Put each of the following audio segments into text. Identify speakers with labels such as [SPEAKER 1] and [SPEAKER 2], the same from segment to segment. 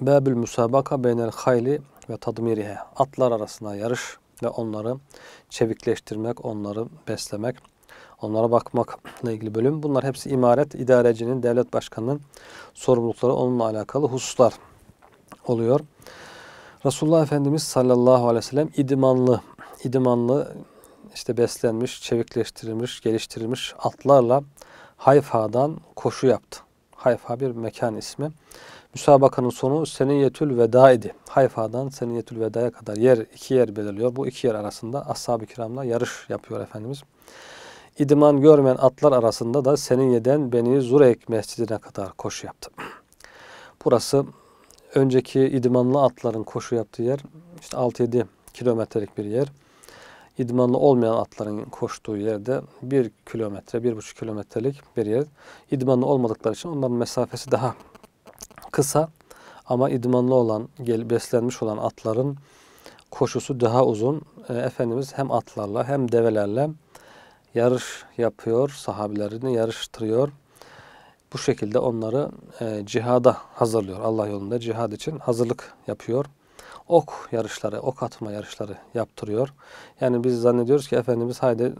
[SPEAKER 1] Bâbül müsabaka beynel hayli ve tadmirihe. Atlar arasında yarış ve onları çevikleştirmek, onları beslemek, onlara bakmakla ilgili bölüm. Bunlar hepsi imaret, idarecinin, devlet başkanının sorumlulukları onunla alakalı hususlar oluyor. Resulullah Efendimiz sallallahu aleyhi ve sellem idmanlı, idmanlı işte beslenmiş, çevikleştirilmiş, geliştirilmiş atlarla Hayfa'dan koşu yaptı. Hayfa bir mekan ismi Müsabakanın sonu Seniyetül Veda idi. Hayfa'dan Seniyetül Veda'ya kadar yer iki yer belirliyor. Bu iki yer arasında ashab-ı kiramla yarış yapıyor Efendimiz. İdman görmeyen atlar arasında da Seniye'den Beni Zurek mescidine kadar koşu yaptı. Burası önceki idmanlı atların koşu yaptığı yer işte 6-7 kilometrelik bir yer. İdmanlı olmayan atların koştuğu yerde 1 kilometre, 1,5 kilometrelik bir yer. İdmanlı olmadıkları için onların mesafesi daha kısa ama idmanlı olan, beslenmiş olan atların koşusu daha uzun. E, Efendimiz hem atlarla hem develerle yarış yapıyor, sahabilerini yarıştırıyor. Bu şekilde onları e, cihada hazırlıyor. Allah yolunda cihad için hazırlık yapıyor. Ok yarışları, ok atma yarışları yaptırıyor. Yani biz zannediyoruz ki Efendimiz haydi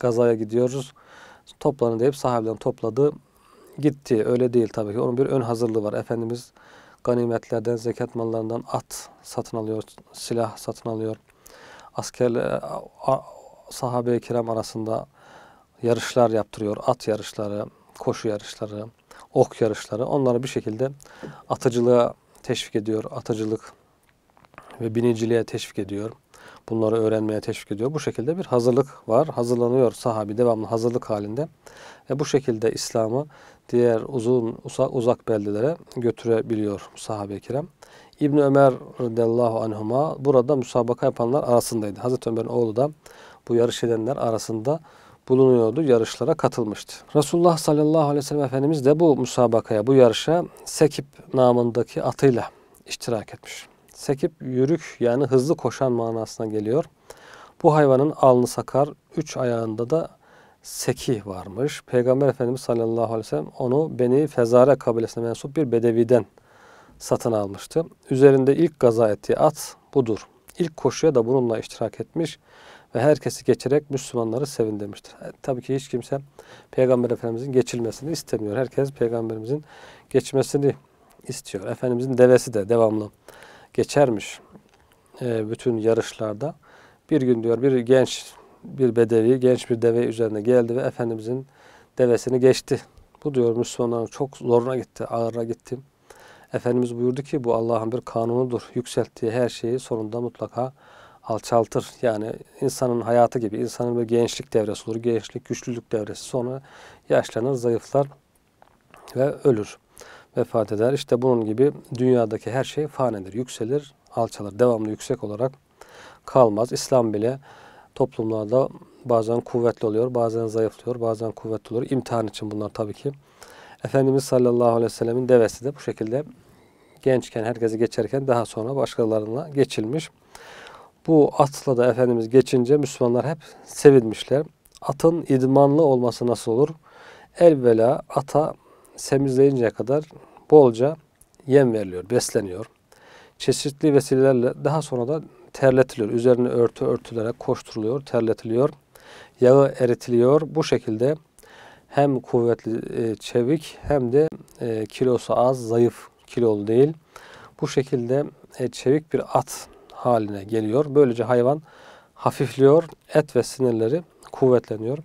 [SPEAKER 1] gazaya gidiyoruz. Toplanın deyip sahabelerin topladığı gitti. Öyle değil tabii ki. Onun bir ön hazırlığı var. Efendimiz ganimetlerden, zekat mallarından at satın alıyor, silah satın alıyor. Asker e, sahabe-i kiram arasında yarışlar yaptırıyor. At yarışları, koşu yarışları, ok yarışları. Onları bir şekilde atıcılığa teşvik ediyor. Atıcılık ve biniciliğe teşvik ediyor bunları öğrenmeye teşvik ediyor. Bu şekilde bir hazırlık var. Hazırlanıyor sahabi devamlı hazırlık halinde. Ve bu şekilde İslam'ı diğer uzun uzak, uzak beldelere götürebiliyor sahabe-i kiram. İbn Ömer radıyallahu anhuma burada müsabaka yapanlar arasındaydı. Hazreti Ömer'in oğlu da bu yarış edenler arasında bulunuyordu. Yarışlara katılmıştı. Resulullah sallallahu aleyhi ve sellem Efendimiz de bu müsabakaya, bu yarışa Sekip namındaki atıyla iştirak etmiş. Sekip yürük yani hızlı koşan manasına geliyor. Bu hayvanın alnı sakar, üç ayağında da seki varmış. Peygamber Efendimiz sallallahu aleyhi ve sellem onu Beni Fezare kabilesine mensup bir bedeviden satın almıştı. Üzerinde ilk gaza ettiği at budur. İlk koşuya da bununla iştirak etmiş ve herkesi geçerek Müslümanları sevin demiştir. E, tabii ki hiç kimse Peygamber Efendimizin geçilmesini istemiyor. Herkes Peygamberimizin geçmesini istiyor. Efendimizin devesi de devamlı geçermiş e, bütün yarışlarda. Bir gün diyor bir genç bir bedevi genç bir deve üzerine geldi ve Efendimizin devesini geçti. Bu diyor Müslümanların çok zoruna gitti, ağırına gitti. Efendimiz buyurdu ki bu Allah'ın bir kanunudur. Yükselttiği her şeyi sonunda mutlaka alçaltır. Yani insanın hayatı gibi insanın bir gençlik devresi olur. Gençlik, güçlülük devresi. Sonra yaşlanır, zayıflar ve ölür vefat eder. İşte bunun gibi dünyadaki her şey fanedir, yükselir, alçalır. Devamlı yüksek olarak kalmaz. İslam bile toplumlarda bazen kuvvetli oluyor, bazen zayıflıyor, bazen kuvvetli oluyor. İmtihan için bunlar tabii ki. Efendimiz sallallahu aleyhi ve sellemin devesi de bu şekilde gençken herkesi geçerken daha sonra başkalarına geçilmiş. Bu atla da Efendimiz geçince Müslümanlar hep sevinmişler. Atın idmanlı olması nasıl olur? Elvela ata semizleyinceye kadar bolca yem veriliyor, besleniyor. Çeşitli vesilelerle daha sonra da terletiliyor. Üzerine örtü örtülere koşturuluyor, terletiliyor. Yağı eritiliyor. Bu şekilde hem kuvvetli, e, çevik hem de e, kilosu az, zayıf, kilolu değil. Bu şekilde e, çevik bir at haline geliyor. Böylece hayvan hafifliyor, et ve sinirleri kuvvetleniyor.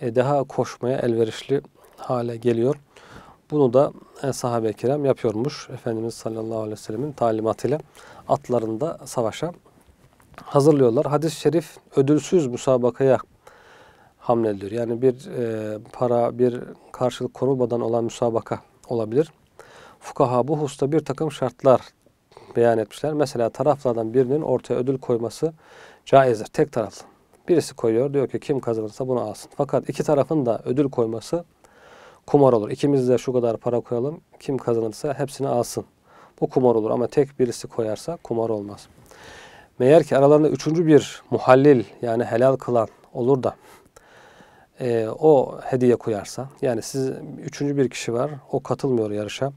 [SPEAKER 1] E, daha koşmaya elverişli hale geliyor. Bunu da e, sahabe-i kiram yapıyormuş. Efendimiz sallallahu aleyhi ve sellemin talimatıyla atlarında savaşa hazırlıyorlar. Hadis-i şerif ödülsüz müsabakaya hamlediyor. Yani bir e, para, bir karşılık korulmadan olan müsabaka olabilir. Fukaha bu hususta bir takım şartlar beyan etmişler. Mesela taraflardan birinin ortaya ödül koyması caizdir. Tek taraflı. Birisi koyuyor diyor ki kim kazanırsa bunu alsın. Fakat iki tarafın da ödül koyması kumar olur. İkimiz de şu kadar para koyalım. Kim kazanırsa hepsini alsın. Bu kumar olur ama tek birisi koyarsa kumar olmaz. Meğer ki aralarında üçüncü bir muhallil yani helal kılan olur da e, o hediye koyarsa yani siz üçüncü bir kişi var o katılmıyor yarışa.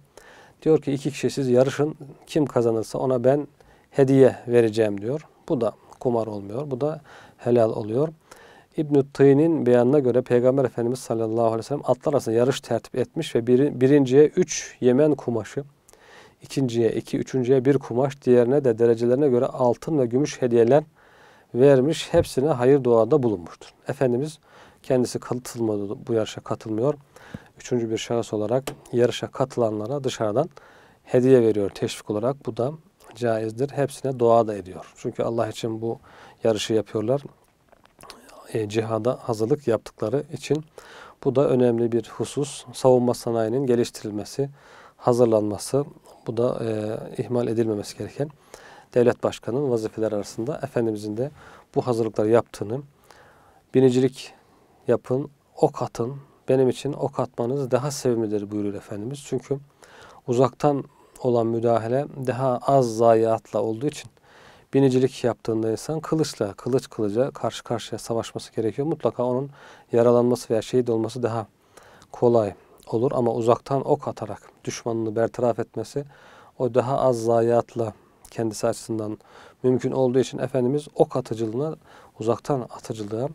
[SPEAKER 1] Diyor ki iki kişi siz yarışın kim kazanırsa ona ben hediye vereceğim diyor. Bu da kumar olmuyor. Bu da helal oluyor. İbn-i Tî'nin beyanına göre Peygamber Efendimiz sallallahu aleyhi ve sellem atlar arasında yarış tertip etmiş ve bir, birinciye üç Yemen kumaşı, ikinciye iki, üçüncüye bir kumaş, diğerine de derecelerine göre altın ve gümüş hediyeler vermiş. Hepsine hayır duada bulunmuştur. Efendimiz kendisi katılmadı, bu yarışa katılmıyor. Üçüncü bir şahıs olarak yarışa katılanlara dışarıdan hediye veriyor teşvik olarak. Bu da caizdir. Hepsine dua da ediyor. Çünkü Allah için bu yarışı yapıyorlar e, cihada hazırlık yaptıkları için bu da önemli bir husus. Savunma sanayinin geliştirilmesi, hazırlanması bu da e, ihmal edilmemesi gereken devlet başkanının vazifeler arasında Efendimizin de bu hazırlıkları yaptığını, binicilik yapın, ok atın, benim için ok atmanız daha sevimlidir buyuruyor Efendimiz. Çünkü uzaktan olan müdahale daha az zayiatla olduğu için binicilik yaptığında insan kılıçla, kılıç kılıca karşı karşıya savaşması gerekiyor. Mutlaka onun yaralanması veya şehit olması daha kolay olur ama uzaktan ok atarak düşmanını bertaraf etmesi o daha az zayiatla kendisi açısından mümkün olduğu için Efendimiz ok atıcılığına, uzaktan atıcılığa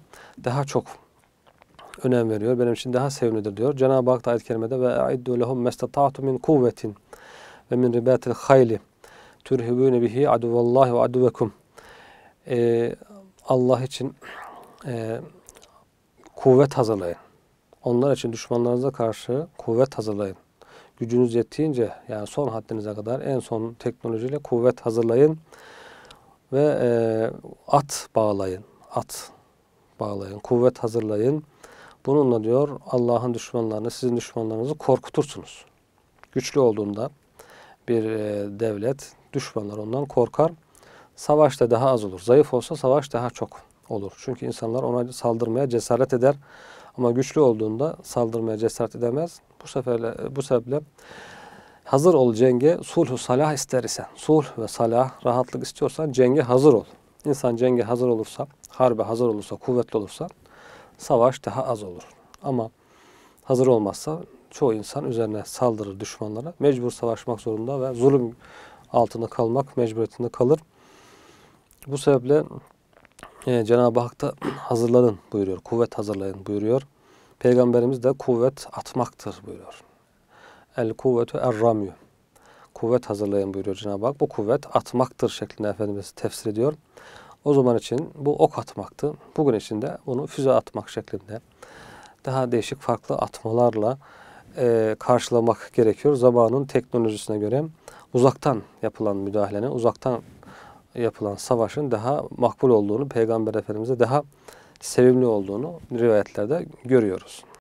[SPEAKER 1] daha çok önem veriyor. Benim için daha sevimlidir diyor. Cenab-ı Hak da ayet-i kerimede ve اَعِدُّ لَهُمْ مَسْتَطَعْتُ مِنْ kuvvetin ve min ribatil hayli turhibune bihi aduvallahi ve aduvekum. Ee, Allah için e, kuvvet hazırlayın. Onlar için düşmanlarınıza karşı kuvvet hazırlayın. Gücünüz yettiğince yani son haddinize kadar en son teknolojiyle kuvvet hazırlayın ve e, at bağlayın. At bağlayın, kuvvet hazırlayın. Bununla diyor Allah'ın düşmanlarını, sizin düşmanlarınızı korkutursunuz. Güçlü olduğunda bir e, devlet Düşmanlar ondan korkar. Savaş da daha az olur. Zayıf olsa savaş daha çok olur. Çünkü insanlar ona saldırmaya cesaret eder. Ama güçlü olduğunda saldırmaya cesaret edemez. Bu seferle bu sebeple hazır ol cenge, sulhu salah ister isen, sulh ve salah, rahatlık istiyorsan cenge hazır ol. İnsan cenge hazır olursa, harbe hazır olursa, kuvvetli olursa savaş daha az olur. Ama hazır olmazsa çoğu insan üzerine saldırır düşmanlara. Mecbur savaşmak zorunda ve zulüm altında kalmak mecburiyetinde kalır. Bu sebeple e, Cenab-ı Hak da hazırlanın buyuruyor. Kuvvet hazırlayın buyuruyor. Peygamberimiz de kuvvet atmaktır buyuruyor. El kuvvetu erramyu. Kuvvet hazırlayın buyuruyor Cenab-ı Hak. Bu kuvvet atmaktır şeklinde Efendimiz tefsir ediyor. O zaman için bu ok atmaktı. Bugün için de bunu füze atmak şeklinde daha değişik farklı atmalarla e, karşılamak gerekiyor. Zamanın teknolojisine göre uzaktan yapılan müdahalenin, uzaktan yapılan savaşın daha makbul olduğunu, Peygamber Efendimiz'e daha sevimli olduğunu rivayetlerde görüyoruz.